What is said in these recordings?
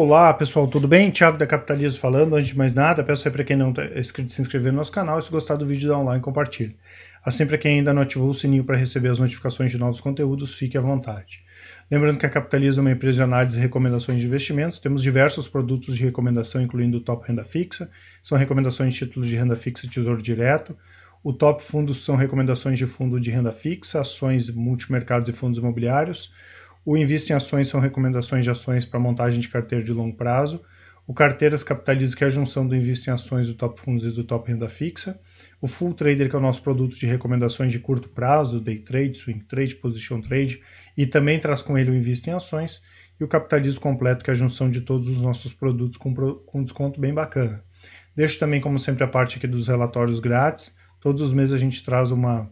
Olá pessoal, tudo bem? Thiago da Capitalismo falando. Antes de mais nada, peço aí para quem não está inscrito se inscrever no nosso canal e se gostar do vídeo, dá um like e compartilhe. Assim, para quem ainda não ativou o sininho para receber as notificações de novos conteúdos, fique à vontade. Lembrando que a Capitalismo é uma empresa de análise e recomendações de investimentos. Temos diversos produtos de recomendação, incluindo o Top Renda Fixa, são recomendações de títulos de renda fixa e tesouro direto. O Top Fundos são recomendações de fundo de renda fixa, ações multimercados e fundos imobiliários. O Invista em Ações são recomendações de ações para montagem de carteira de longo prazo. O Carteiras Capitalismo, que é a junção do Invista em Ações, do Top Fundos e do Top Renda Fixa. O Full Trader, que é o nosso produto de recomendações de curto prazo, Day Trade, Swing Trade, Position Trade, e também traz com ele o Invista em Ações. E o Capitalismo Completo, que é a junção de todos os nossos produtos com, com desconto bem bacana. Deixo também, como sempre, a parte aqui dos relatórios grátis. Todos os meses a gente traz uma,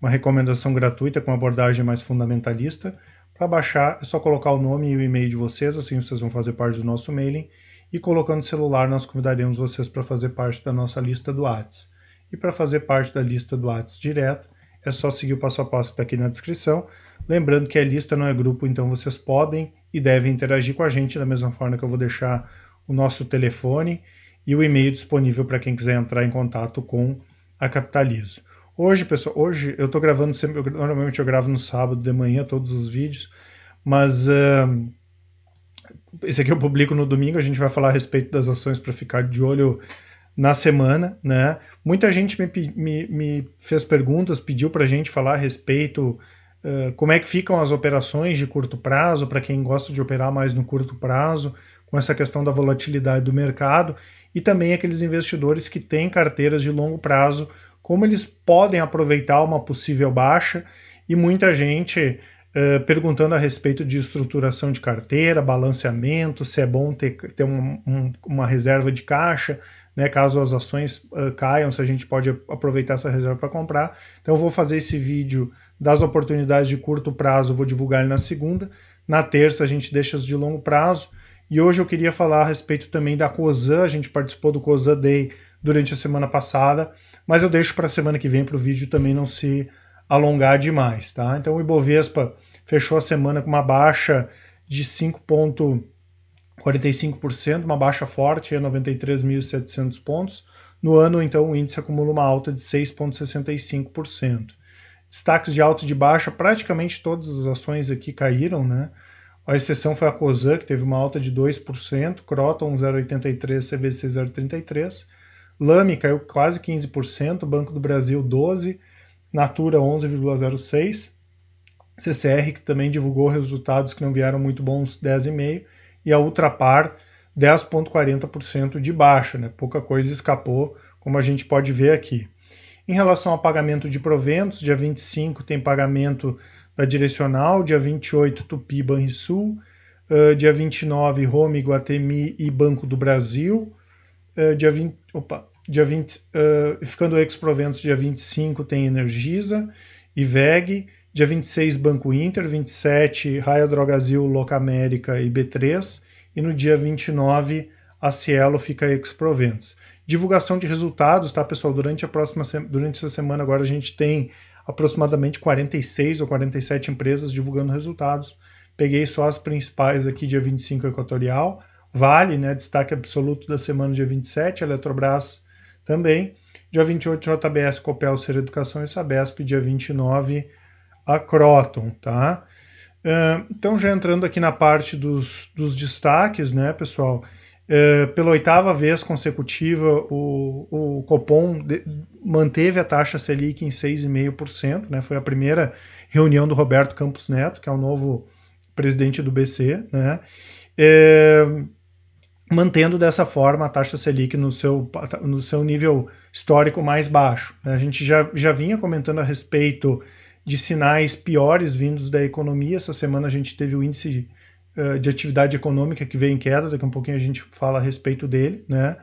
uma recomendação gratuita com abordagem mais fundamentalista para baixar, é só colocar o nome e o e-mail de vocês, assim vocês vão fazer parte do nosso mailing. E colocando o celular, nós convidaremos vocês para fazer parte da nossa lista do Whats. E para fazer parte da lista do Whats direto, é só seguir o passo a passo que está aqui na descrição. Lembrando que a lista não é grupo, então vocês podem e devem interagir com a gente da mesma forma que eu vou deixar o nosso telefone e o e-mail disponível para quem quiser entrar em contato com a Capitalizo. Hoje, pessoal, hoje eu tô gravando sempre. Eu, normalmente eu gravo no sábado de manhã todos os vídeos, mas uh, esse aqui eu publico no domingo. A gente vai falar a respeito das ações para ficar de olho na semana, né? Muita gente me, me, me fez perguntas, pediu para a gente falar a respeito uh, como é que ficam as operações de curto prazo para quem gosta de operar mais no curto prazo, com essa questão da volatilidade do mercado e também aqueles investidores que têm carteiras de longo prazo como eles podem aproveitar uma possível baixa e muita gente uh, perguntando a respeito de estruturação de carteira, balanceamento, se é bom ter, ter um, um, uma reserva de caixa, né, caso as ações uh, caiam, se a gente pode aproveitar essa reserva para comprar. Então eu vou fazer esse vídeo das oportunidades de curto prazo, vou divulgar ele na segunda. Na terça a gente deixa as de longo prazo. E hoje eu queria falar a respeito também da COSAN, a gente participou do COSAN Day durante a semana passada mas eu deixo para a semana que vem para o vídeo também não se alongar demais, tá? Então o Ibovespa fechou a semana com uma baixa de 5,45%, uma baixa forte, é 93.700 pontos. No ano, então, o índice acumula uma alta de 6,65%. Destaques de alta e de baixa, praticamente todas as ações aqui caíram, né? A exceção foi a COSAN, que teve uma alta de 2%, Croton 0,83, CVC 0,33%, Lame caiu quase 15%, Banco do Brasil 12%, Natura 11,06%, CCR, que também divulgou resultados que não vieram muito bons, 10,5%, e a Ultrapar 10,40% de baixa, né? pouca coisa escapou, como a gente pode ver aqui. Em relação ao pagamento de proventos, dia 25 tem pagamento da Direcional, dia 28 Tupi Banrisul, uh, dia 29 Home Guatemi e Banco do Brasil, eh, dia 20. Opa, dia 20. Uh, eh, ficando ex Proventos, dia 25 tem Energisa e VEG. Dia 26, Banco Inter. 27, Raia Drogasil, Loca América e B3. E no dia 29, a Cielo fica ex Proventos. Divulgação de resultados, tá, pessoal? Durante a próxima durante essa semana agora a gente tem aproximadamente 46 ou 47 empresas divulgando resultados. Peguei só as principais aqui, dia 25 Equatorial, Vale, né, destaque absoluto da semana, dia 27, Eletrobras também. Dia 28, JBS, Copel, Ser Educação e Sabesp. Dia 29, a Croton, tá? Uh, então, já entrando aqui na parte dos, dos destaques, né, pessoal? Uh, pela oitava vez consecutiva, o, o Copom de, manteve a taxa Selic em 6,5%. Né? Foi a primeira reunião do Roberto Campos Neto, que é o novo presidente do BC. Né? Uh, mantendo dessa forma a taxa Selic no seu, no seu nível histórico mais baixo. Né? A gente já, já vinha comentando a respeito de sinais piores vindos da economia. Essa semana a gente teve o índice eh, de atividade econômica que veio em queda, daqui a um pouquinho a gente fala a respeito dele. Né?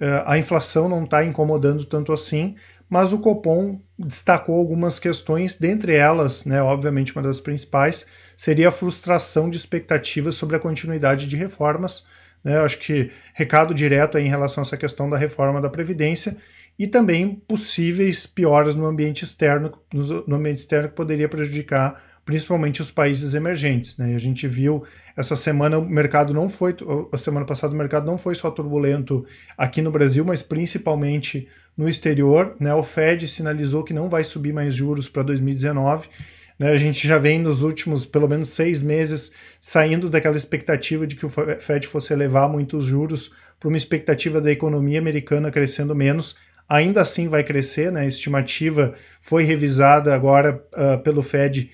Eh, a inflação não está incomodando tanto assim, mas o Copom destacou algumas questões, dentre elas, né, obviamente uma das principais, seria a frustração de expectativas sobre a continuidade de reformas, né? acho que recado direto em relação a essa questão da reforma da Previdência e também possíveis piores no ambiente externo, no ambiente externo que poderia prejudicar principalmente os países emergentes. Né? A gente viu essa semana o mercado não foi, a semana passada o mercado não foi só turbulento aqui no Brasil, mas principalmente no exterior. Né? O Fed sinalizou que não vai subir mais juros para 2019 né? A gente já vem nos últimos pelo menos seis meses saindo daquela expectativa de que o Fed fosse elevar muitos juros para uma expectativa da economia americana crescendo menos. Ainda assim vai crescer, né? a estimativa foi revisada agora uh, pelo Fed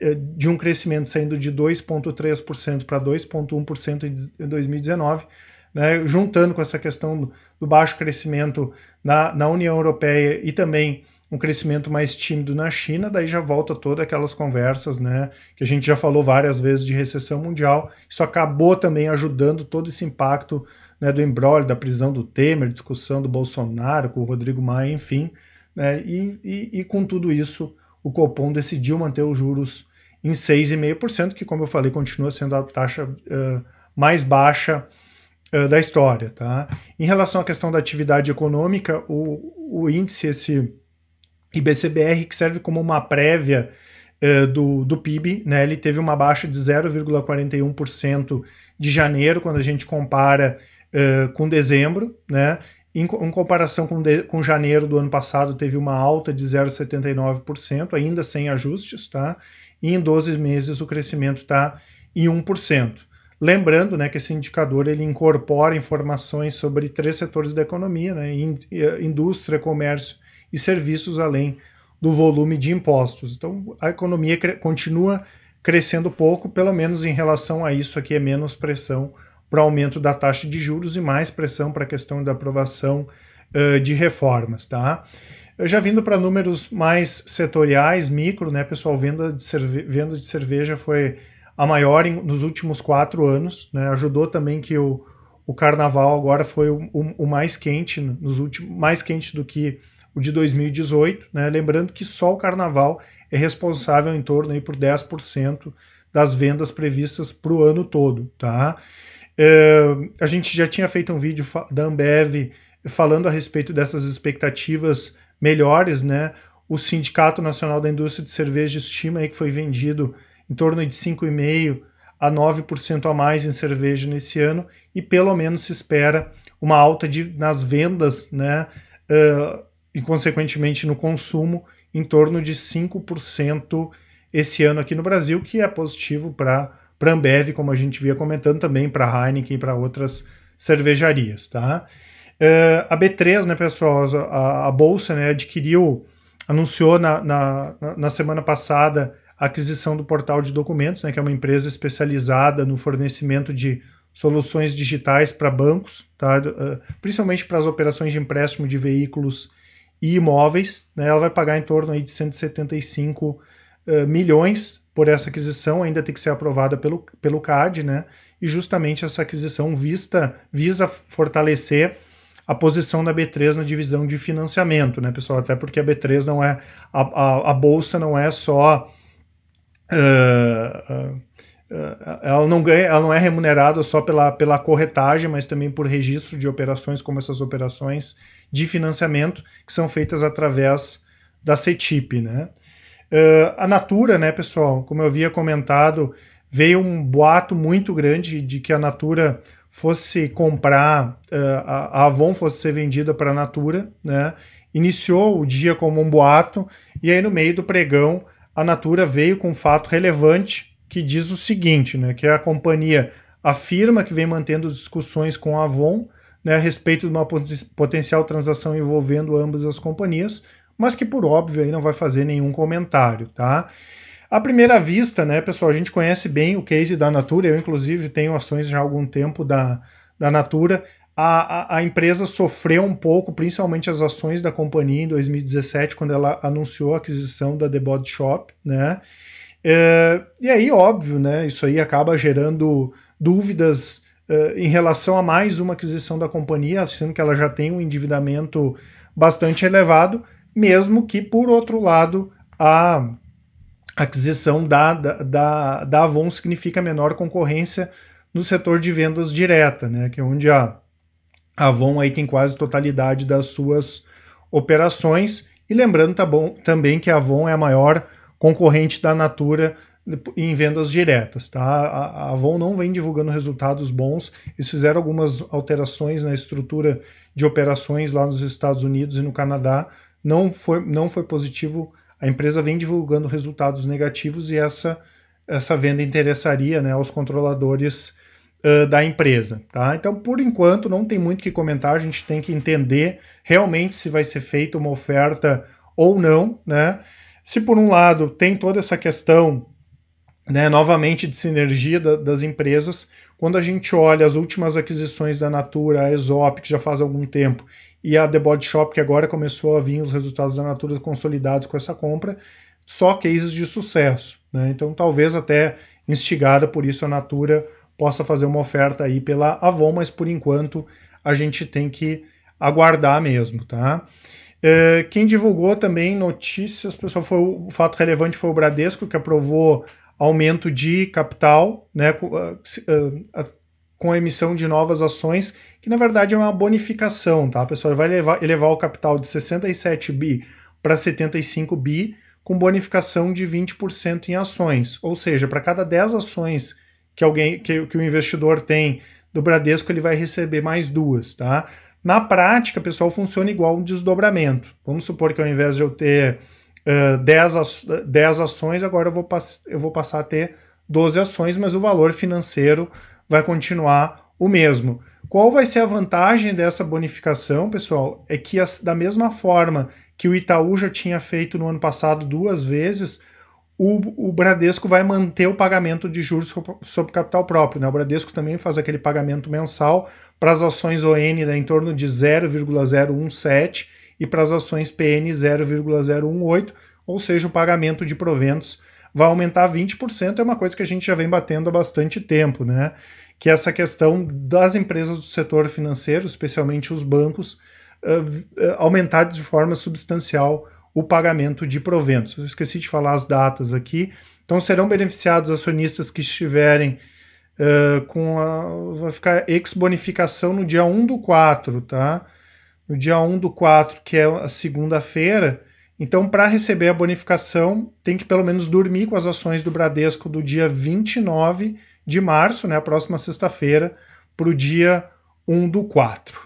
eh, de um crescimento saindo de 2,3% para 2,1% em 2019, né, juntando com essa questão do baixo crescimento na, na União Europeia e também um crescimento mais tímido na China, daí já volta todas aquelas conversas, né, que a gente já falou várias vezes de recessão mundial. Isso acabou também ajudando todo esse impacto, né, do embrólio, da prisão do Temer, discussão do Bolsonaro com o Rodrigo Maia, enfim, né, e, e, e com tudo isso o Copom decidiu manter os juros em 6,5%, que como eu falei, continua sendo a taxa uh, mais baixa uh, da história, tá? Em relação à questão da atividade econômica, o, o índice, esse IBCBR, que serve como uma prévia uh, do, do PIB, né? Ele teve uma baixa de 0,41% de janeiro, quando a gente compara uh, com dezembro, né? Em, em comparação com, de, com janeiro do ano passado, teve uma alta de 0,79%, ainda sem ajustes, tá? E em 12 meses o crescimento está em 1%. Lembrando né, que esse indicador ele incorpora informações sobre três setores da economia, né, eh, indústria, comércio e serviços além do volume de impostos. Então a economia cre continua crescendo pouco, pelo menos em relação a isso aqui é menos pressão para aumento da taxa de juros e mais pressão para a questão da aprovação uh, de reformas, tá? Já vindo para números mais setoriais, micro, né, pessoal, venda de, cerve venda de cerveja foi a maior em, nos últimos quatro anos, né, ajudou também que o, o carnaval agora foi o, o, o mais quente, nos últimos, mais quente do que o de 2018, né? Lembrando que só o carnaval é responsável em torno aí por 10% das vendas previstas para o ano todo, tá? É, a gente já tinha feito um vídeo da Ambev falando a respeito dessas expectativas melhores, né? O Sindicato Nacional da Indústria de Cerveja estima aí que foi vendido em torno de 5,5% a 9% a mais em cerveja nesse ano e pelo menos se espera uma alta de, nas vendas, né? Uh, e, consequentemente, no consumo em torno de 5% esse ano aqui no Brasil, que é positivo para a Ambev, como a gente via comentando também, para a Heineken e para outras cervejarias. Tá? Uh, a B3, né, pessoal, a, a Bolsa né, adquiriu, anunciou na, na, na semana passada a aquisição do portal de documentos, né, que é uma empresa especializada no fornecimento de soluções digitais para bancos, tá? É, principalmente para as operações de empréstimo de veículos e imóveis. Né? Ela vai pagar em torno aí de 175 uh, eh, milhões por essa aquisição, ainda tem que ser aprovada pelo, pelo CAD, né? E justamente essa aquisição vista, visa fortalecer a posição da B3 na divisão de financiamento, né, pessoal? Até porque a B3 não é. A, a, a bolsa não é só. Uh, uh, é, ela não ganha, ela não é remunerada só pela, pela corretagem, mas também por registro de operações, como essas operações de financiamento que são feitas através da CETIP, né? Uh, a Natura, né, pessoal, como eu havia comentado, veio um boato muito grande de que a Natura fosse comprar, uh, a Avon fosse ser vendida para a Natura, né? Iniciou o dia como um boato e aí no meio do pregão a Natura veio com um fato relevante que diz o seguinte, né, que a companhia afirma que vem mantendo discussões com a Avon né, a respeito de uma potencial transação envolvendo ambas as companhias, mas que por óbvio aí não vai fazer nenhum comentário, tá? À primeira vista, né, pessoal, a gente conhece bem o case da Natura, eu inclusive tenho ações já há algum tempo da, da Natura. A, a, a empresa sofreu um pouco, principalmente as ações da companhia em 2017, quando ela anunciou a aquisição da The Body Shop, né? É, e aí, óbvio, né? Isso aí acaba gerando dúvidas é, em relação a mais uma aquisição da companhia, sendo que ela já tem um endividamento bastante elevado, mesmo que, por outro lado, a aquisição da, da, da Avon significa menor concorrência no setor de vendas direta, né? Que é onde a Avon aí tem quase totalidade das suas operações. E lembrando tá bom, também que a Avon é a maior concorrente da Natura em vendas diretas, tá? A Avon não vem divulgando resultados bons. Eles fizeram algumas alterações na estrutura de operações lá nos Estados Unidos e no Canadá. Não foi, não foi positivo. A empresa vem divulgando resultados negativos e essa, essa venda interessaria né, aos controladores uh, da empresa, tá? Então, por enquanto, não tem muito que comentar. A gente tem que entender realmente se vai ser feita uma oferta ou não, né? Se por um lado tem toda essa questão, né, novamente de sinergia da, das empresas, quando a gente olha as últimas aquisições da Natura, a Exop, que já faz algum tempo, e a The Body Shop, que agora começou a vir os resultados da Natura consolidados com essa compra, só cases de sucesso. Né? Então, talvez até instigada por isso, a Natura possa fazer uma oferta aí pela Avon, mas por enquanto a gente tem que aguardar mesmo, tá? Eh, quem divulgou também notícias, pessoal, foi o, o fato relevante foi o Bradesco, que aprovou aumento de capital, né, com, uh, com a emissão de novas ações, que na verdade é uma bonificação, tá, pessoal? vai elevar, elevar o capital de 67 bi para 75 bi, com bonificação de 20% em ações. Ou seja, para cada 10 ações que alguém que, que o investidor tem do Bradesco, ele vai receber mais duas, tá? Na prática, pessoal, funciona igual um desdobramento. Vamos supor que ao invés de eu ter 10, ações, agora eu vou, eu vou passar a ter 12 ações, mas o valor financeiro vai continuar o mesmo. Qual vai ser a vantagem dessa bonificação, pessoal? É que as, da mesma forma que o Itaú já tinha feito no ano passado duas vezes, o, o Bradesco vai manter o pagamento de juros sobre capital próprio. Né? O Bradesco também faz aquele pagamento mensal para as ações ON né, em torno de 0,017 e para as ações PN 0,018, ou seja, o pagamento de proventos vai aumentar 20%, é uma coisa que a gente já vem batendo há bastante tempo, né? Que é essa questão das empresas do setor financeiro, especialmente os bancos, ah, ah, aumentar de forma substancial o pagamento de proventos. Eu esqueci de falar as datas aqui. Então serão beneficiados acionistas que estiverem Uh, com a, vai ficar ex-bonificação no dia 1 do 4, tá? No dia 1 do 4, que é a segunda-feira. Então, para receber a bonificação, tem que pelo menos dormir com as ações do Bradesco do dia 29 de março, né, a próxima sexta-feira, para o dia 1 do 4. O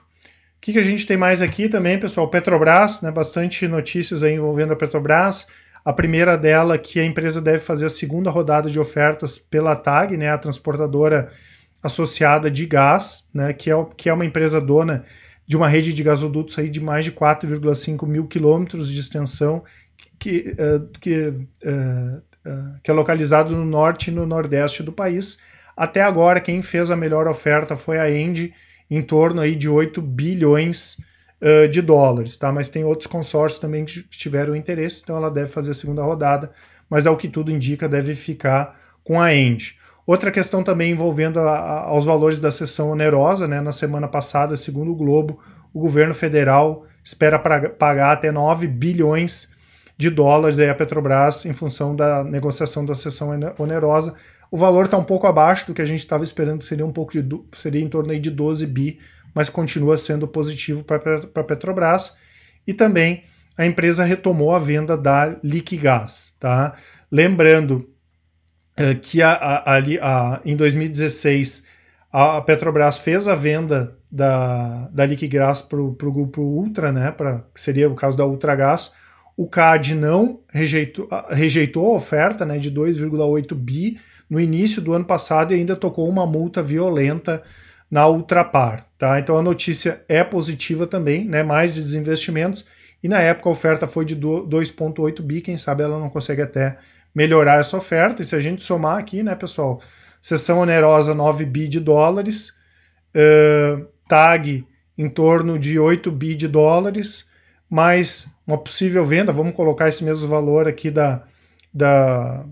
que, que a gente tem mais aqui também, pessoal? Petrobras, né, bastante notícias aí envolvendo a Petrobras a primeira dela que a empresa deve fazer a segunda rodada de ofertas pela TAG, né, a transportadora associada de gás, né, que, é, que é uma empresa dona de uma rede de gasodutos aí de mais de 4,5 mil quilômetros de extensão, que, eh, que, eh, eh, que é localizado no norte e no nordeste do país. Até agora, quem fez a melhor oferta foi a end em torno aí de 8 bilhões de uh, de dólares, tá? Mas tem outros consórcios também que tiveram interesse, então ela deve fazer a segunda rodada, mas ao que tudo indica, deve ficar com a End. Outra questão também envolvendo a, a, aos valores da sessão onerosa, né? Na semana passada, segundo o Globo, o governo federal espera pra, pagar até 9 bilhões de dólares aí a Petrobras em função da negociação da sessão onerosa. O valor está um pouco abaixo do que a gente estava esperando, seria um pouco de, seria em torno aí de 12 bi, mas continua sendo positivo para a Petrobras. E também a empresa retomou a venda da Liquigás. Tá? Lembrando é, que a, a, a, em 2016 a Petrobras fez a venda da, da Liquigás para o grupo Ultra, né? Pra, que seria o caso da Ultragás. O CAD não rejeitou, rejeitou a oferta né, de 2,8 bi no início do ano passado e ainda tocou uma multa violenta na Ultrapar. Tá? Então a notícia é positiva também, né? mais desinvestimentos, e na época a oferta foi de 2,8 bi, quem sabe ela não consegue até melhorar essa oferta, e se a gente somar aqui, né, pessoal, sessão onerosa 9 bi de dólares, uh, TAG em torno de 8 bi de dólares, mais uma possível venda, vamos colocar esse mesmo valor aqui da, da,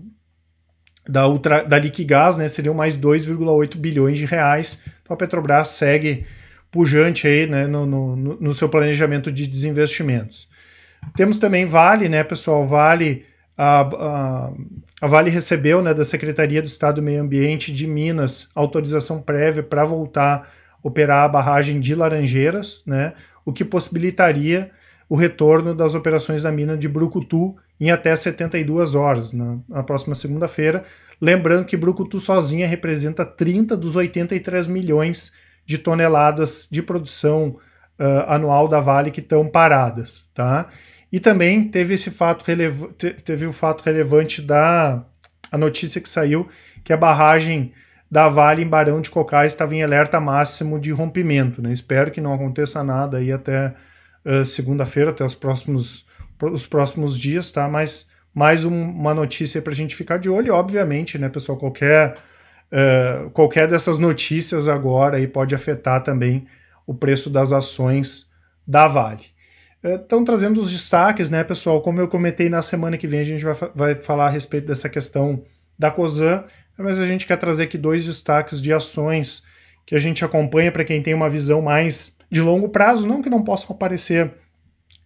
da, Ultra, da Liquigás, né, seriam mais 2,8 bilhões de reais, então a Petrobras segue pujante aí, né, no, no, no seu planejamento de desinvestimentos. Temos também Vale, né, pessoal? Vale, a, a, a, Vale recebeu né, da Secretaria do Estado do Meio Ambiente de Minas autorização prévia para voltar a operar a barragem de Laranjeiras, né, o que possibilitaria o retorno das operações da mina de Brucutu em até 72 horas, né, na próxima segunda-feira, Lembrando que Brucutu sozinha representa 30 dos 83 milhões de toneladas de produção uh, anual da Vale que estão paradas, tá? E também teve esse fato teve o fato relevante da a notícia que saiu que a barragem da Vale em Barão de Cocais estava em alerta máximo de rompimento, né? Espero que não aconteça nada aí até uh, segunda-feira, até os próximos os próximos dias, tá? Mas mais um, uma notícia para a gente ficar de olho, obviamente, né, pessoal? Qualquer, uh, qualquer dessas notícias agora aí pode afetar também o preço das ações da Vale. Estão é, uh, trazendo os destaques, né, pessoal? Como eu comentei na semana que vem, a gente vai, vai falar a respeito dessa questão da COSAN, mas a gente quer trazer aqui dois destaques de ações que a gente acompanha para quem tem uma visão mais de longo prazo, não que não possam aparecer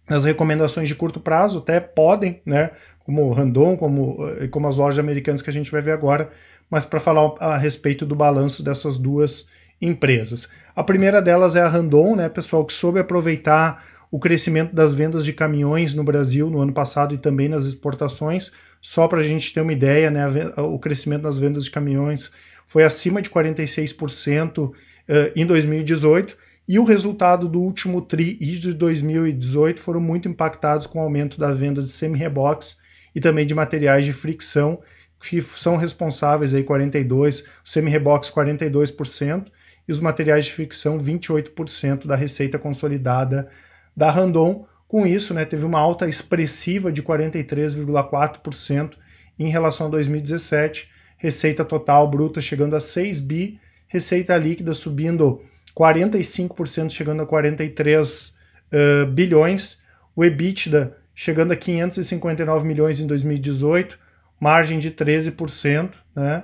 nas recomendações de curto prazo, até podem, né? como o Randon, como, eh, como as lojas americanas que a gente vai ver agora, mas para falar a respeito do balanço dessas duas empresas. A primeira delas é a Randon, né, pessoal, que soube aproveitar o crescimento das vendas de caminhões no Brasil no ano passado e também nas exportações. Só para a gente ter uma ideia, né, o crescimento das vendas de caminhões foi acima de 46% eh, em 2018 e o resultado do último TRI de 2018 foram muito impactados com o aumento da venda de semi-reboques e também de materiais de fricção, que são responsáveis aí 42, semi-rebox 42% e os materiais de fricção 28% da receita consolidada da Randon. Com isso, né, teve uma alta expressiva de 43,4% em relação a 2017, receita total bruta chegando a 6 bi, receita líquida subindo 45%, chegando a 43 uh, eh, bilhões, o EBITDA chegando a 559 milhões em 2018, margem de 13%, né?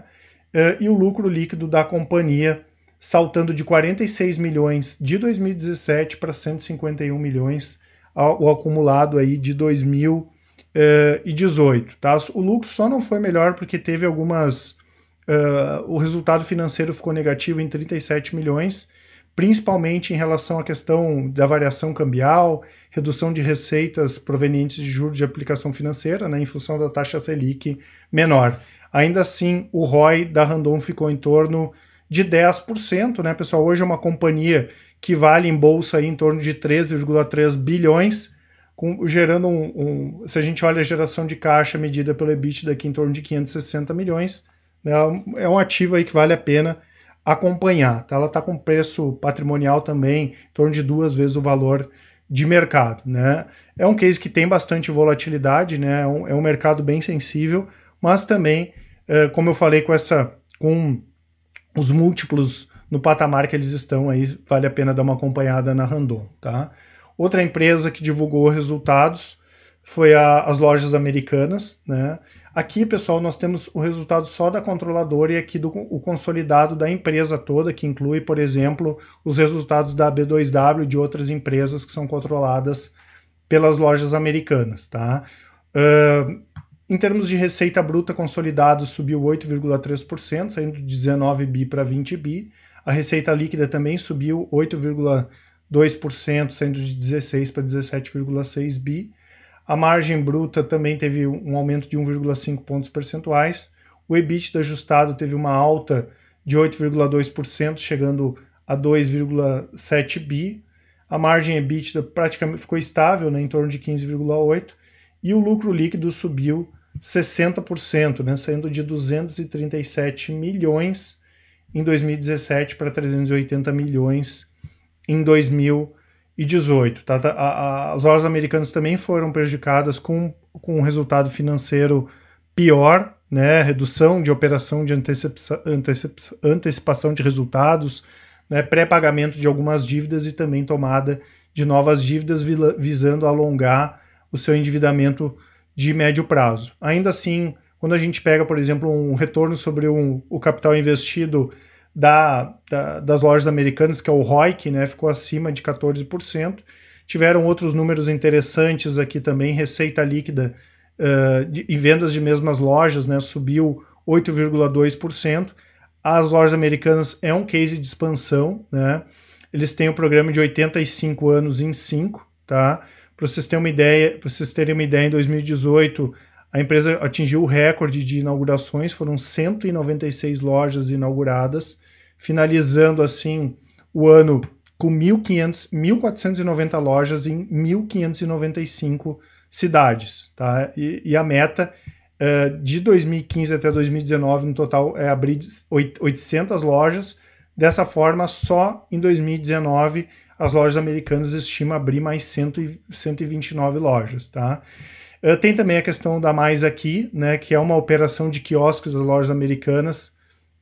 Eh, e o lucro líquido da companhia saltando de 46 milhões de 2017 para 151 milhões o acumulado aí de 2018, eh, tá? O lucro só não foi melhor porque teve algumas uh, o resultado financeiro ficou negativo em 37 milhões principalmente em relação à questão da variação cambial, redução de receitas provenientes de juros de aplicação financeira, né, em função da taxa Selic menor. Ainda assim, o ROI da Randon ficou em torno de 10%, né, pessoal? Hoje é uma companhia que vale em bolsa aí em torno de 13,3 bilhões, com, gerando um, um, Se a gente olha a geração de caixa medida pelo EBIT daqui em torno de 560 milhões, né, é um ativo aí que vale a pena acompanhar. Tá? Ela está com preço patrimonial também em torno de duas vezes o valor de mercado. Né? É um case que tem bastante volatilidade, né? é, um, é um mercado bem sensível, mas também, eh, como eu falei, com essa com os múltiplos no patamar que eles estão aí, vale a pena dar uma acompanhada na Randon. Tá? Outra empresa que divulgou resultados foi a, as lojas americanas, né? Aqui, pessoal, nós temos o resultado só da controladora e aqui do, o consolidado da empresa toda, que inclui, por exemplo, os resultados da B2W e de outras empresas que são controladas pelas lojas americanas. Tá? Uh, em termos de receita bruta consolidado, subiu 8,3%, saindo de 19 bi para 20 bi. A receita líquida também subiu 8,2%, saindo de 16 para 17,6 bi. A margem bruta também teve um aumento de 1,5 pontos percentuais. O EBITDA ajustado teve uma alta de 8,2%, chegando a 2,7 bi. A margem EBITDA praticamente ficou estável, né, em torno de 15,8 e o lucro líquido subiu 60%, né, saindo de 237 milhões em 2017 para 380 milhões em 2018 e 18. Tá? tá? A, a, as horas americanas também foram prejudicadas com, com um resultado financeiro pior, né? redução de operação de antecipação de resultados, né? pré-pagamento de algumas dívidas e também tomada de novas dívidas visando alongar o seu endividamento de médio prazo. Ainda assim, quando a gente pega, por exemplo, um retorno sobre um, o capital investido da, da, das lojas americanas, que é o ROIC, né, ficou acima de 14%. Tiveram outros números interessantes aqui também, receita líquida uh, de, e vendas de mesmas lojas, né, subiu 8,2%. As lojas americanas é um case de expansão, né? Eles têm o um programa de 85 anos em 5, tá? Para vocês terem uma ideia, para vocês terem uma ideia, em 2018 a empresa atingiu o recorde de inaugurações, foram 196 lojas inauguradas, finalizando assim o ano com 1.490 lojas em 1.595 cidades. Tá? E, e a meta uh, de 2015 até 2019, no total, é abrir 800 lojas. Dessa forma, só em 2019 as lojas americanas estimam abrir mais 100, 129 lojas. Tá? Eh, tem também a questão da Mais Aqui, né, que é uma operação de quiosques das lojas americanas,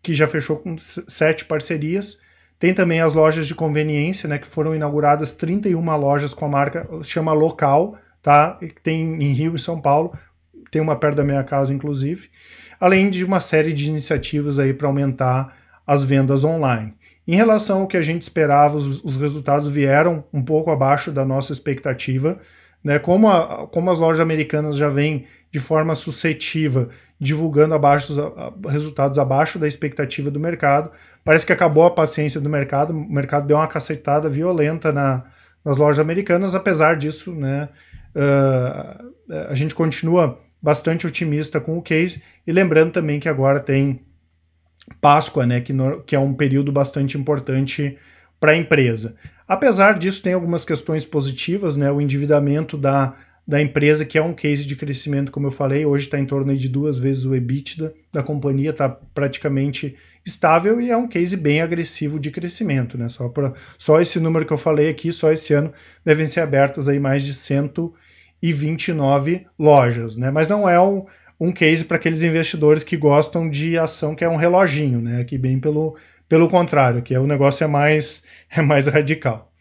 que já fechou com sete parcerias. Tem também as lojas de conveniência, né, que foram inauguradas 31 lojas com a marca, chama Local, tá? Tem em Rio e São Paulo, tem uma perto da minha casa, inclusive. Além de uma série de iniciativas aí para aumentar as vendas online. Em relação ao que a gente esperava, os, os resultados vieram um pouco abaixo da nossa expectativa, né? Como, a, como as lojas americanas já vêm de forma sucessiva divulgando abaixo, resultados abaixo da expectativa do mercado, parece que acabou a paciência do mercado, o mercado deu uma cacetada violenta na, nas lojas americanas, apesar disso, né, uh, a gente continua bastante otimista com o case, e lembrando também que agora tem Páscoa, né, que, no, que é um período bastante importante para a empresa. Apesar disso, tem algumas questões positivas, né? O endividamento da, da empresa, que é um case de crescimento, como eu falei, hoje está em torno de duas vezes o EBITDA da companhia, está praticamente estável e é um case bem agressivo de crescimento, né? Só, pra, só esse número que eu falei aqui, só esse ano, devem ser abertas aí mais de 129 lojas, né? Mas não é um, um case para aqueles investidores que gostam de ação que é um reloginho, né? Aqui bem pelo, pelo contrário, que é, o negócio é mais é mais radical.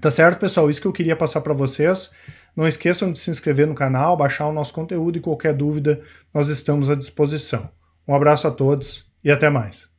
Tá certo, pessoal? Isso que eu queria passar para vocês. Não esqueçam de se inscrever no canal, baixar o nosso conteúdo e qualquer dúvida, nós estamos à disposição. Um abraço a todos e até mais.